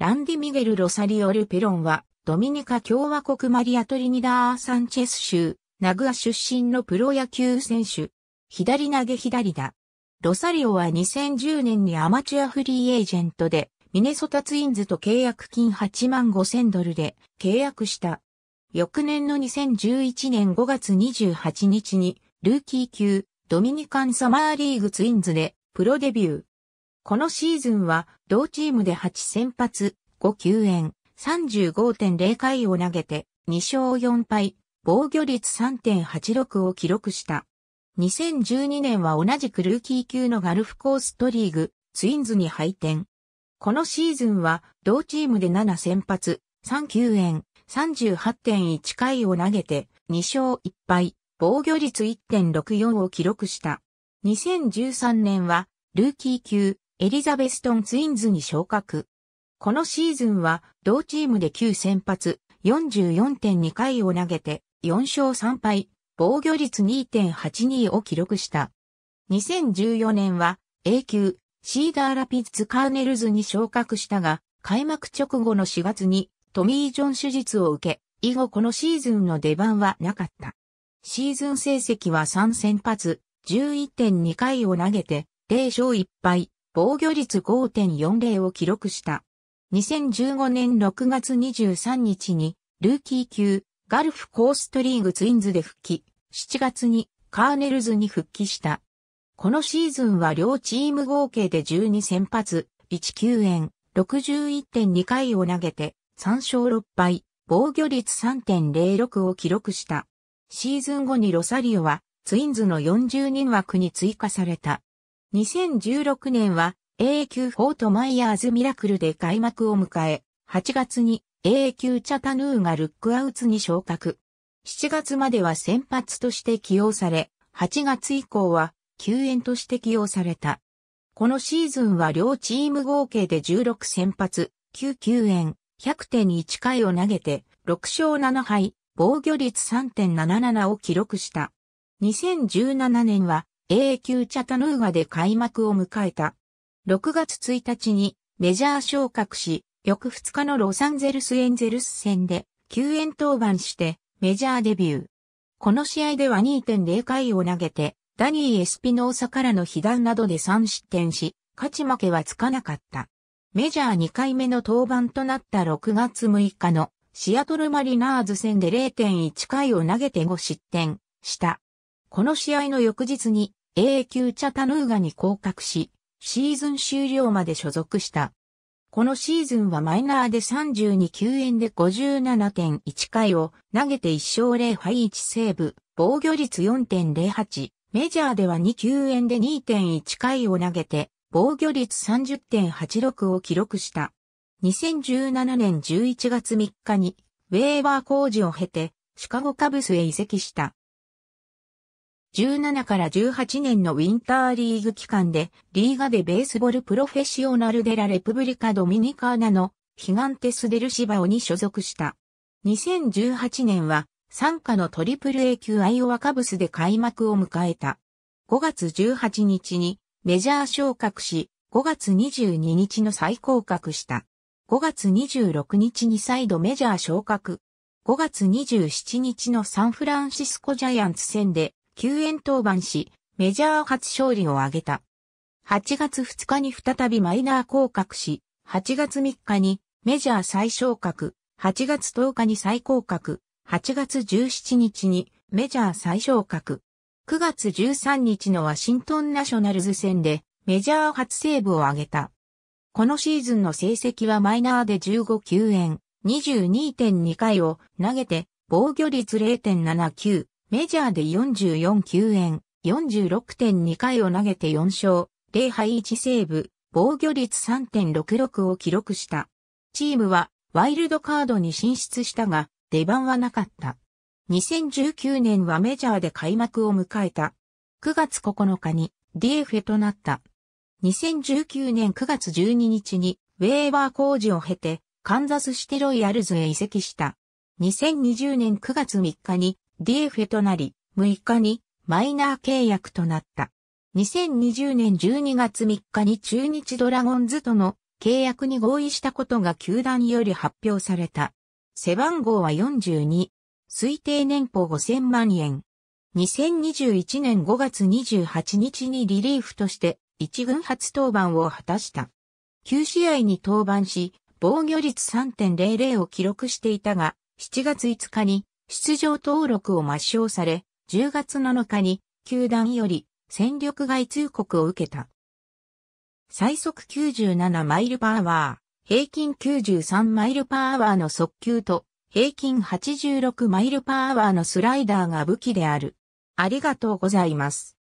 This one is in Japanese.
ランディ・ミゲル・ロサリオル・ペロンは、ドミニカ共和国マリア・トリニダー・サンチェス州、ナグア出身のプロ野球選手。左投げ左だ。ロサリオは2010年にアマチュアフリーエージェントで、ミネソタツインズと契約金8万5千ドルで契約した。翌年の2011年5月28日に、ルーキー級、ドミニカンサマーリーグツインズで、プロデビュー。このシーズンは、同チームで8先発、5球援、35.0回を投げて、2勝4敗、防御率3.86を記録した。2012年は同じくルーキー級のガルフコーストリーグ、ツインズに敗転。このシーズンは、同チームで7先発、3球援、38.1回を投げて、2勝1敗、防御率1.64を記録した。2013年は、ルーキー級、エリザベストンツインズに昇格。このシーズンは、同チームで9先発、44.2回を投げて、4勝3敗、防御率2.82を記録した。2014年は、A 級、シーダーラピッツカーネルズに昇格したが、開幕直後の4月に、トミー・ジョン手術を受け、以後このシーズンの出番はなかった。シーズン成績は3先発、11.2回を投げて、0勝1敗、防御率5.40を記録した。2015年6月23日に、ルーキー級、ガルフコーストリーグツインズで復帰、7月にカーネルズに復帰した。このシーズンは両チーム合計で12先発、1球円、61.2回を投げて、3勝6敗、防御率3.06を記録した。シーズン後にロサリオは、ツインズの40人枠に追加された。2016年は AA 級フォートマイヤーズミラクルで開幕を迎え、8月に AA 級チャタヌーがルックアウツに昇格。7月までは先発として起用され、8月以降は救援として起用された。このシーズンは両チーム合計で16先発、9救援、100.1回を投げて、6勝7敗、防御率3.77を記録した。2017年は A 級チャタヌーガで開幕を迎えた。6月1日にメジャー昇格し、翌2日のロサンゼルスエンゼルス戦で救援登板してメジャーデビュー。この試合では2.0回を投げて、ダニー・エスピノーサからの被弾などで3失点し、勝ち負けはつかなかった。メジャー2回目の登板となった6月6日のシアトルマリナーズ戦で0.1回を投げて5失点した。この試合の翌日に A 級チャタヌーガに降格し、シーズン終了まで所属した。このシーズンはマイナーで32球円で57.1回を投げて1勝0敗1セーブ、防御率4.08、メジャーでは2球円で2.1回を投げて、防御率30.86を記録した。2017年11月3日に、ウェーバー工事を経て、シカゴカブスへ移籍した。17から18年のウィンターリーグ期間で、リーガでベースボールプロフェッショナルデラレプブリカドミニカーナのヒガンテスデルシバオに所属した。2018年は、参加のトリプル A 級アイオワカブスで開幕を迎えた。5月18日にメジャー昇格し、5月22日の再降格した。5月26日に再度メジャー昇格。5月27日のサンフランシスコジャイアンツ戦で救援登板し、メジャー初勝利を挙げた。8月2日に再びマイナー降格し、8月3日にメジャー最昇格、8月10日に最降格、8月17日にメジャー最昇格。9月13日のワシントンナショナルズ戦でメジャー初セーブを挙げた。このシーズンの成績はマイナーで15球円、22.2回を投げて防御率0.79、メジャーで44球円、46.2回を投げて4勝、0敗1セーブ、防御率3.66を記録した。チームはワイルドカードに進出したが、出番はなかった。2019年はメジャーで開幕を迎えた。9月9日に DF となった。2019年9月12日にウェーバー工事を経てカンザスシテロイヤルズへ移籍した。2020年9月3日に d f ェとなり、6日にマイナー契約となった。2020年12月3日に中日ドラゴンズとの契約に合意したことが球団より発表された。背番号は42。推定年俸5000万円。2021年5月28日にリリーフとして1軍初登板を果たした。9試合に登板し、防御率3.00を記録していたが、7月5日に出場登録を抹消され、10月7日に球団より戦力外通告を受けた。最速97マイルパワー、平均93マイルパワーの速球と、平均86マイルパワーのスライダーが武器である。ありがとうございます。